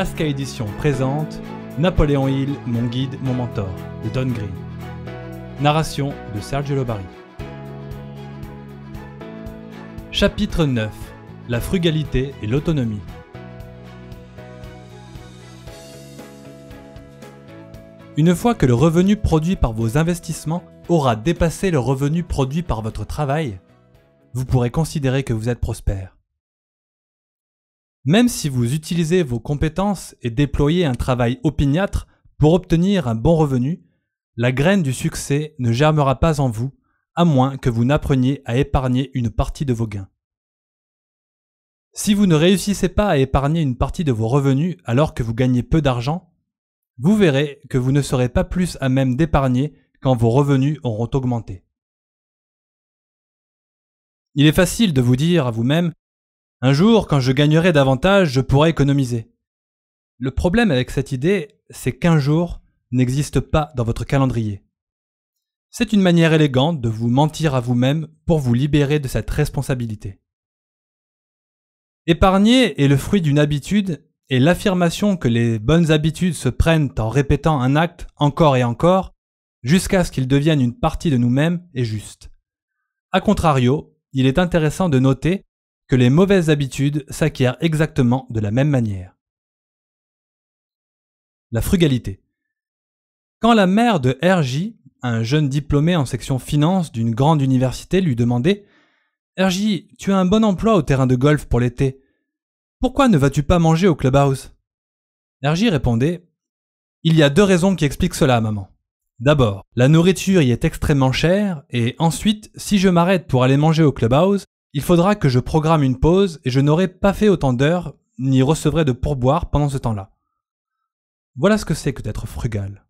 Aska Edition présente Napoléon Hill, mon guide, mon mentor, de Don Green. Narration de Serge Lobari. Chapitre 9 La frugalité et l'autonomie. Une fois que le revenu produit par vos investissements aura dépassé le revenu produit par votre travail, vous pourrez considérer que vous êtes prospère. Même si vous utilisez vos compétences et déployez un travail opiniâtre pour obtenir un bon revenu, la graine du succès ne germera pas en vous, à moins que vous n'appreniez à épargner une partie de vos gains. Si vous ne réussissez pas à épargner une partie de vos revenus alors que vous gagnez peu d'argent, vous verrez que vous ne serez pas plus à même d'épargner quand vos revenus auront augmenté. Il est facile de vous dire à vous-même un jour, quand je gagnerai davantage, je pourrai économiser. Le problème avec cette idée, c'est qu'un jour n'existe pas dans votre calendrier. C'est une manière élégante de vous mentir à vous-même pour vous libérer de cette responsabilité. Épargner est le fruit d'une habitude et l'affirmation que les bonnes habitudes se prennent en répétant un acte encore et encore jusqu'à ce qu'il devienne une partie de nous-mêmes est juste. A contrario, il est intéressant de noter que les mauvaises habitudes s'acquièrent exactement de la même manière. La frugalité. Quand la mère de RJ, un jeune diplômé en section finance d'une grande université, lui demandait RJ, tu as un bon emploi au terrain de golf pour l'été. Pourquoi ne vas-tu pas manger au clubhouse RJ répondait Il y a deux raisons qui expliquent cela, maman. D'abord, la nourriture y est extrêmement chère, et ensuite, si je m'arrête pour aller manger au clubhouse, il faudra que je programme une pause et je n'aurai pas fait autant d'heures ni recevrai de pourboire pendant ce temps-là. Voilà ce que c'est que d'être frugal.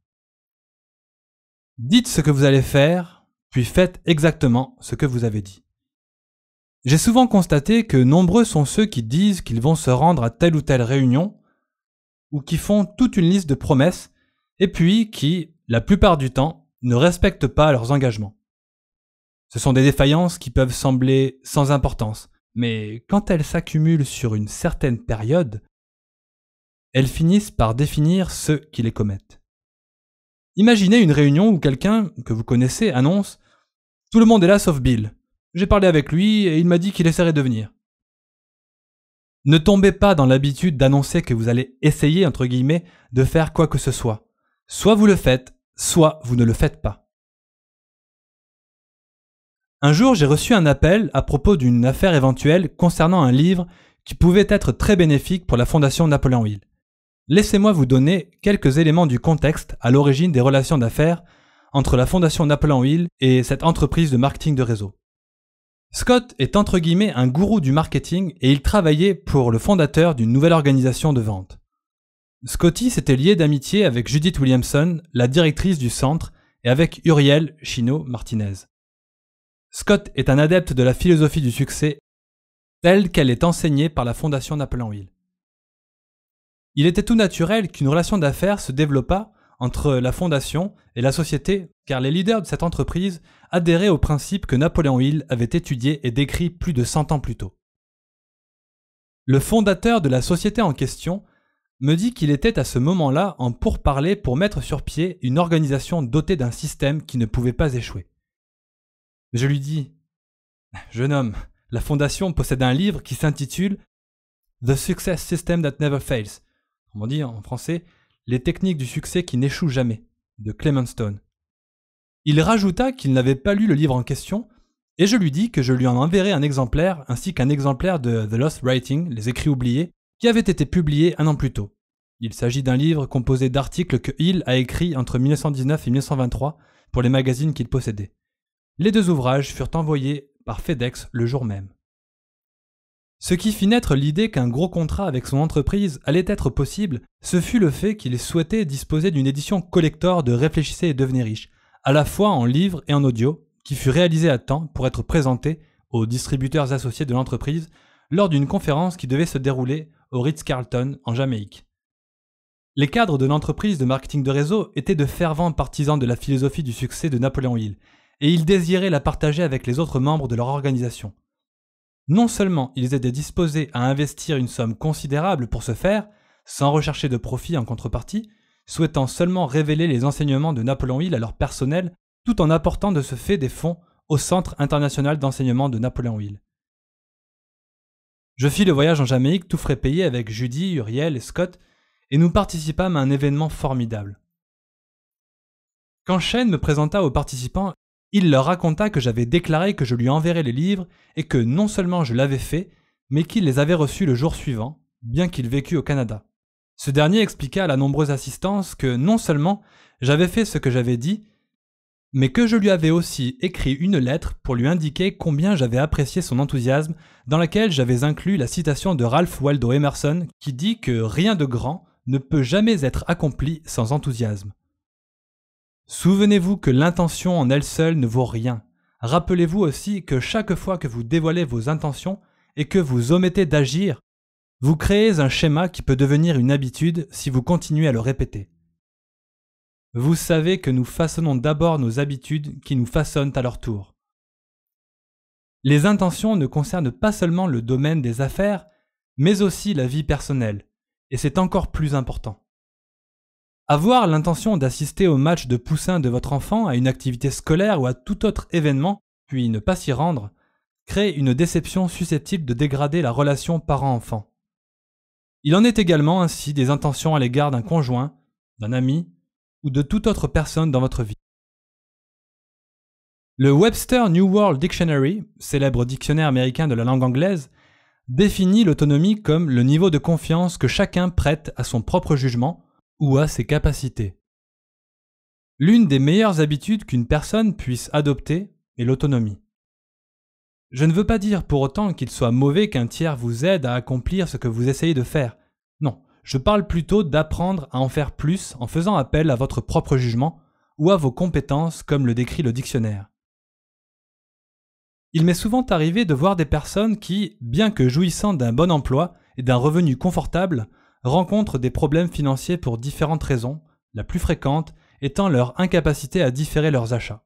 Dites ce que vous allez faire, puis faites exactement ce que vous avez dit. J'ai souvent constaté que nombreux sont ceux qui disent qu'ils vont se rendre à telle ou telle réunion, ou qui font toute une liste de promesses, et puis qui, la plupart du temps, ne respectent pas leurs engagements. Ce sont des défaillances qui peuvent sembler sans importance, mais quand elles s'accumulent sur une certaine période, elles finissent par définir ceux qui les commettent. Imaginez une réunion où quelqu'un que vous connaissez annonce ⁇ Tout le monde est là sauf Bill. J'ai parlé avec lui et il m'a dit qu'il essaierait de venir. ⁇ Ne tombez pas dans l'habitude d'annoncer que vous allez essayer, entre guillemets, de faire quoi que ce soit. Soit vous le faites, soit vous ne le faites pas. Un jour, j'ai reçu un appel à propos d'une affaire éventuelle concernant un livre qui pouvait être très bénéfique pour la Fondation Napoléon Hill. Laissez-moi vous donner quelques éléments du contexte à l'origine des relations d'affaires entre la Fondation Napoléon Hill et cette entreprise de marketing de réseau. Scott est entre guillemets un gourou du marketing et il travaillait pour le fondateur d'une nouvelle organisation de vente. Scotty s'était lié d'amitié avec Judith Williamson, la directrice du centre, et avec Uriel Chino Martinez. Scott est un adepte de la philosophie du succès telle qu'elle est enseignée par la fondation Napoléon Hill. Il était tout naturel qu'une relation d'affaires se développât entre la fondation et la société, car les leaders de cette entreprise adhéraient au principe que Napoléon Hill avait étudié et décrit plus de 100 ans plus tôt. Le fondateur de la société en question me dit qu'il était à ce moment-là en pourparler pour mettre sur pied une organisation dotée d'un système qui ne pouvait pas échouer. Je lui dis Jeune homme, la Fondation possède un livre qui s'intitule The Success System That Never Fails. On dit en français Les techniques du succès qui n'échouent jamais, de Clement Stone. Il rajouta qu'il n'avait pas lu le livre en question, et je lui dis que je lui en enverrai un exemplaire ainsi qu'un exemplaire de The Lost Writing, Les Écrits oubliés, qui avait été publié un an plus tôt. Il s'agit d'un livre composé d'articles que Hill a écrits entre 1919 et 1923 pour les magazines qu'il possédait. Les deux ouvrages furent envoyés par FedEx le jour même. Ce qui fit naître l'idée qu'un gros contrat avec son entreprise allait être possible, ce fut le fait qu'il souhaitait disposer d'une édition collector de Réfléchissez et devenez riche, à la fois en livre et en audio, qui fut réalisée à temps pour être présentée aux distributeurs associés de l'entreprise lors d'une conférence qui devait se dérouler au Ritz-Carlton en Jamaïque. Les cadres de l'entreprise de marketing de réseau étaient de fervents partisans de la philosophie du succès de Napoléon Hill et ils désiraient la partager avec les autres membres de leur organisation. Non seulement ils étaient disposés à investir une somme considérable pour ce faire, sans rechercher de profit en contrepartie, souhaitant seulement révéler les enseignements de Napoléon Hill à leur personnel, tout en apportant de ce fait des fonds au Centre international d'enseignement de Napoléon Hill. Je fis le voyage en Jamaïque tout frais payé avec Judy, Uriel et Scott, et nous participâmes à un événement formidable. Quand Shane me présenta aux participants, il leur raconta que j'avais déclaré que je lui enverrais les livres et que non seulement je l'avais fait, mais qu'il les avait reçus le jour suivant, bien qu'il vécût au Canada. Ce dernier expliqua à la nombreuse assistance que non seulement j'avais fait ce que j'avais dit, mais que je lui avais aussi écrit une lettre pour lui indiquer combien j'avais apprécié son enthousiasme, dans laquelle j'avais inclus la citation de Ralph Waldo Emerson qui dit que rien de grand ne peut jamais être accompli sans enthousiasme. Souvenez-vous que l'intention en elle seule ne vaut rien. Rappelez-vous aussi que chaque fois que vous dévoilez vos intentions et que vous omettez d'agir, vous créez un schéma qui peut devenir une habitude si vous continuez à le répéter. Vous savez que nous façonnons d'abord nos habitudes qui nous façonnent à leur tour. Les intentions ne concernent pas seulement le domaine des affaires, mais aussi la vie personnelle, et c'est encore plus important. Avoir l'intention d'assister au match de poussin de votre enfant, à une activité scolaire ou à tout autre événement, puis ne pas s'y rendre, crée une déception susceptible de dégrader la relation parent-enfant. Il en est également ainsi des intentions à l'égard d'un conjoint, d'un ami ou de toute autre personne dans votre vie. Le Webster New World Dictionary, célèbre dictionnaire américain de la langue anglaise, définit l'autonomie comme le niveau de confiance que chacun prête à son propre jugement ou à ses capacités. L'une des meilleures habitudes qu'une personne puisse adopter est l'autonomie. Je ne veux pas dire pour autant qu'il soit mauvais qu'un tiers vous aide à accomplir ce que vous essayez de faire. Non, je parle plutôt d'apprendre à en faire plus en faisant appel à votre propre jugement ou à vos compétences comme le décrit le dictionnaire. Il m'est souvent arrivé de voir des personnes qui, bien que jouissant d'un bon emploi et d'un revenu confortable, rencontrent des problèmes financiers pour différentes raisons, la plus fréquente étant leur incapacité à différer leurs achats.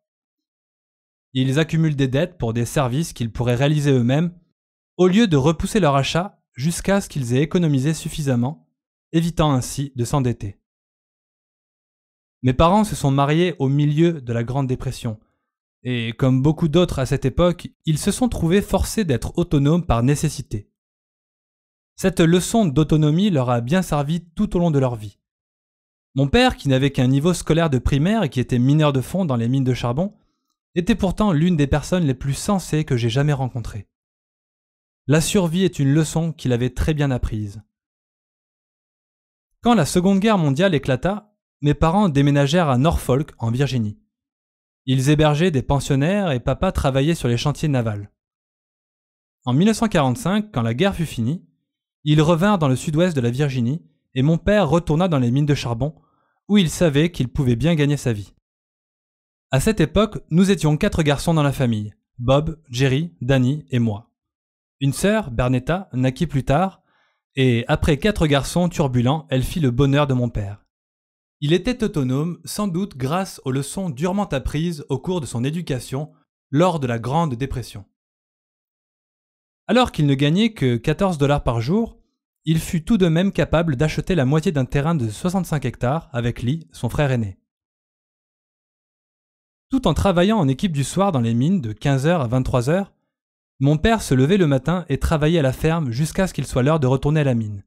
Ils accumulent des dettes pour des services qu'ils pourraient réaliser eux-mêmes, au lieu de repousser leur achat jusqu'à ce qu'ils aient économisé suffisamment, évitant ainsi de s'endetter. Mes parents se sont mariés au milieu de la Grande Dépression, et comme beaucoup d'autres à cette époque, ils se sont trouvés forcés d'être autonomes par nécessité. Cette leçon d'autonomie leur a bien servi tout au long de leur vie. Mon père, qui n'avait qu'un niveau scolaire de primaire et qui était mineur de fond dans les mines de charbon, était pourtant l'une des personnes les plus sensées que j'ai jamais rencontrées. La survie est une leçon qu'il avait très bien apprise. Quand la Seconde Guerre mondiale éclata, mes parents déménagèrent à Norfolk, en Virginie. Ils hébergeaient des pensionnaires et papa travaillait sur les chantiers navals. En 1945, quand la guerre fut finie, ils revinrent dans le sud-ouest de la Virginie, et mon père retourna dans les mines de charbon, où il savait qu'il pouvait bien gagner sa vie. À cette époque, nous étions quatre garçons dans la famille, Bob, Jerry, Danny et moi. Une sœur, Bernetta, naquit plus tard, et après quatre garçons turbulents, elle fit le bonheur de mon père. Il était autonome, sans doute grâce aux leçons durement apprises au cours de son éducation lors de la Grande Dépression. Alors qu'il ne gagnait que 14 dollars par jour, il fut tout de même capable d'acheter la moitié d'un terrain de 65 hectares avec Lee, son frère aîné. Tout en travaillant en équipe du soir dans les mines de 15h à 23h, mon père se levait le matin et travaillait à la ferme jusqu'à ce qu'il soit l'heure de retourner à la mine.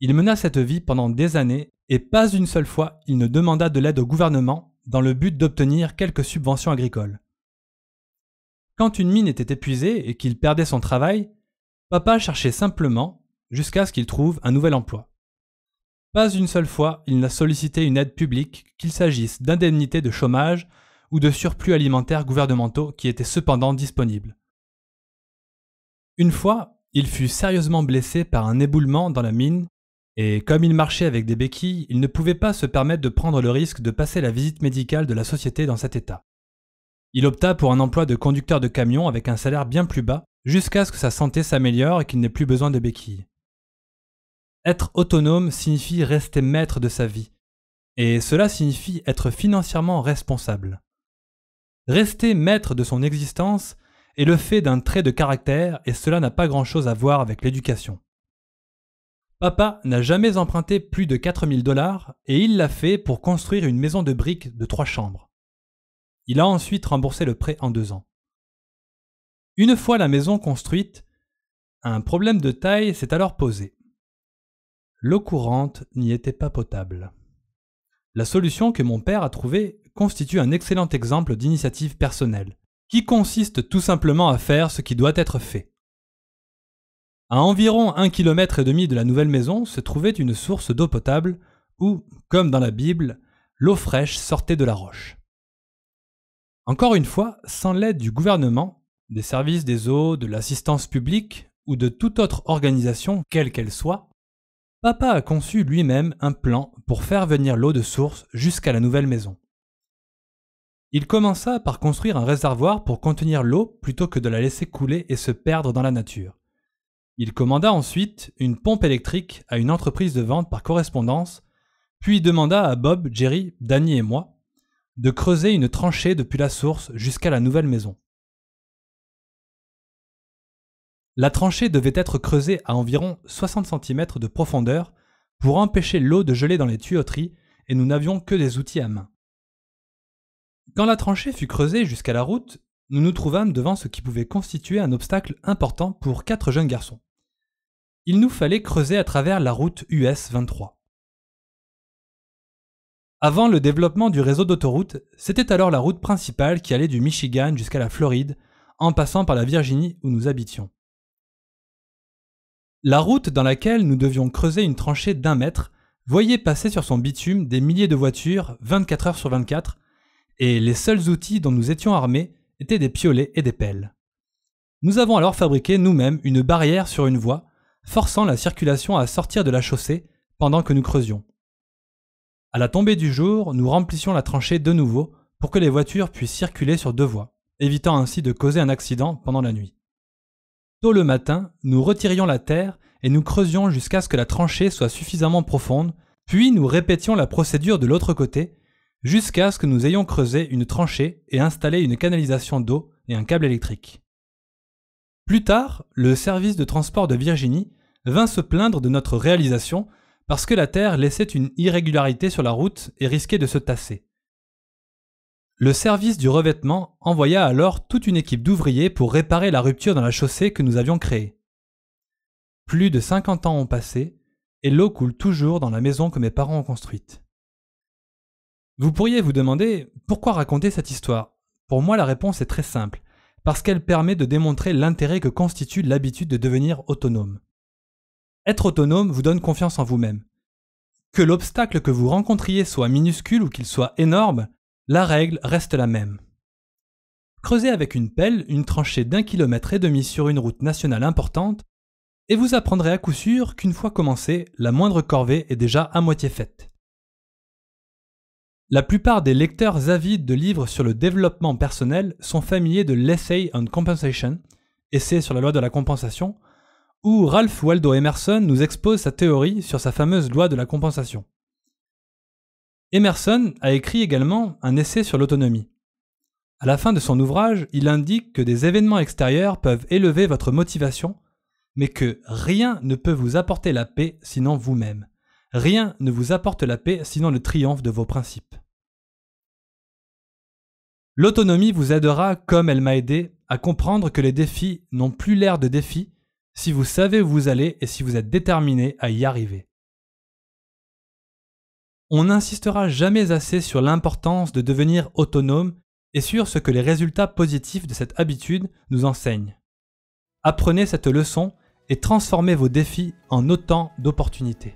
Il mena cette vie pendant des années et pas une seule fois il ne demanda de l'aide au gouvernement dans le but d'obtenir quelques subventions agricoles. Quand une mine était épuisée et qu'il perdait son travail, papa cherchait simplement, jusqu'à ce qu'il trouve un nouvel emploi. Pas une seule fois il n'a sollicité une aide publique, qu'il s'agisse d'indemnités de chômage ou de surplus alimentaires gouvernementaux qui étaient cependant disponibles. Une fois, il fut sérieusement blessé par un éboulement dans la mine, et comme il marchait avec des béquilles, il ne pouvait pas se permettre de prendre le risque de passer la visite médicale de la société dans cet état. Il opta pour un emploi de conducteur de camion avec un salaire bien plus bas, jusqu'à ce que sa santé s'améliore et qu'il n'ait plus besoin de béquilles. Être autonome signifie rester maître de sa vie, et cela signifie être financièrement responsable. Rester maître de son existence est le fait d'un trait de caractère et cela n'a pas grand-chose à voir avec l'éducation. Papa n'a jamais emprunté plus de 4000 dollars et il l'a fait pour construire une maison de briques de trois chambres. Il a ensuite remboursé le prêt en deux ans. Une fois la maison construite, un problème de taille s'est alors posé. L'eau courante n'y était pas potable. La solution que mon père a trouvée constitue un excellent exemple d'initiative personnelle, qui consiste tout simplement à faire ce qui doit être fait. À environ un kilomètre et demi de la nouvelle maison se trouvait une source d'eau potable où, comme dans la Bible, l'eau fraîche sortait de la roche. Encore une fois, sans l'aide du gouvernement, des services des eaux, de l'assistance publique ou de toute autre organisation, quelle qu'elle soit, Papa a conçu lui-même un plan pour faire venir l'eau de source jusqu'à la nouvelle maison. Il commença par construire un réservoir pour contenir l'eau plutôt que de la laisser couler et se perdre dans la nature. Il commanda ensuite une pompe électrique à une entreprise de vente par correspondance, puis demanda à Bob, Jerry, Danny et moi de creuser une tranchée depuis la source jusqu'à la nouvelle maison. La tranchée devait être creusée à environ 60 cm de profondeur pour empêcher l'eau de geler dans les tuyauteries et nous n'avions que des outils à main. Quand la tranchée fut creusée jusqu'à la route, nous nous trouvâmes devant ce qui pouvait constituer un obstacle important pour quatre jeunes garçons. Il nous fallait creuser à travers la route US 23. Avant le développement du réseau d'autoroutes, c'était alors la route principale qui allait du Michigan jusqu'à la Floride, en passant par la Virginie où nous habitions. La route dans laquelle nous devions creuser une tranchée d'un mètre voyait passer sur son bitume des milliers de voitures 24 heures sur 24, et les seuls outils dont nous étions armés étaient des piolets et des pelles. Nous avons alors fabriqué nous-mêmes une barrière sur une voie, forçant la circulation à sortir de la chaussée pendant que nous creusions. À la tombée du jour, nous remplissions la tranchée de nouveau pour que les voitures puissent circuler sur deux voies, évitant ainsi de causer un accident pendant la nuit. Tôt le matin, nous retirions la terre et nous creusions jusqu'à ce que la tranchée soit suffisamment profonde, puis nous répétions la procédure de l'autre côté, jusqu'à ce que nous ayons creusé une tranchée et installé une canalisation d'eau et un câble électrique. Plus tard, le service de transport de Virginie vint se plaindre de notre réalisation parce que la terre laissait une irrégularité sur la route et risquait de se tasser. Le service du revêtement envoya alors toute une équipe d'ouvriers pour réparer la rupture dans la chaussée que nous avions créée. Plus de 50 ans ont passé et l'eau coule toujours dans la maison que mes parents ont construite. Vous pourriez vous demander pourquoi raconter cette histoire Pour moi, la réponse est très simple parce qu'elle permet de démontrer l'intérêt que constitue l'habitude de devenir autonome. Être autonome vous donne confiance en vous-même. Que l'obstacle que vous rencontriez soit minuscule ou qu'il soit énorme, la règle reste la même. Creusez avec une pelle une tranchée d'un kilomètre et demi sur une route nationale importante, et vous apprendrez à coup sûr qu'une fois commencée, la moindre corvée est déjà à moitié faite. La plupart des lecteurs avides de livres sur le développement personnel sont familiers de l'Essay on Compensation, Essai sur la loi de la compensation, où Ralph Waldo Emerson nous expose sa théorie sur sa fameuse loi de la compensation. Emerson a écrit également un essai sur l'autonomie. À la fin de son ouvrage, il indique que des événements extérieurs peuvent élever votre motivation, mais que rien ne peut vous apporter la paix sinon vous-même. Rien ne vous apporte la paix sinon le triomphe de vos principes. L'autonomie vous aidera, comme elle m'a aidé, à comprendre que les défis n'ont plus l'air de défis si vous savez où vous allez et si vous êtes déterminé à y arriver. On n'insistera jamais assez sur l'importance de devenir autonome et sur ce que les résultats positifs de cette habitude nous enseignent. Apprenez cette leçon et transformez vos défis en autant d'opportunités.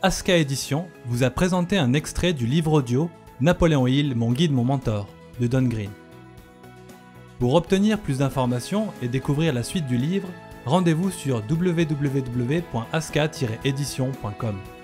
Aska Edition vous a présenté un extrait du livre audio Napoléon Hill, mon guide, mon mentor de Don Green. Pour obtenir plus d'informations et découvrir la suite du livre, rendez-vous sur wwwaska editioncom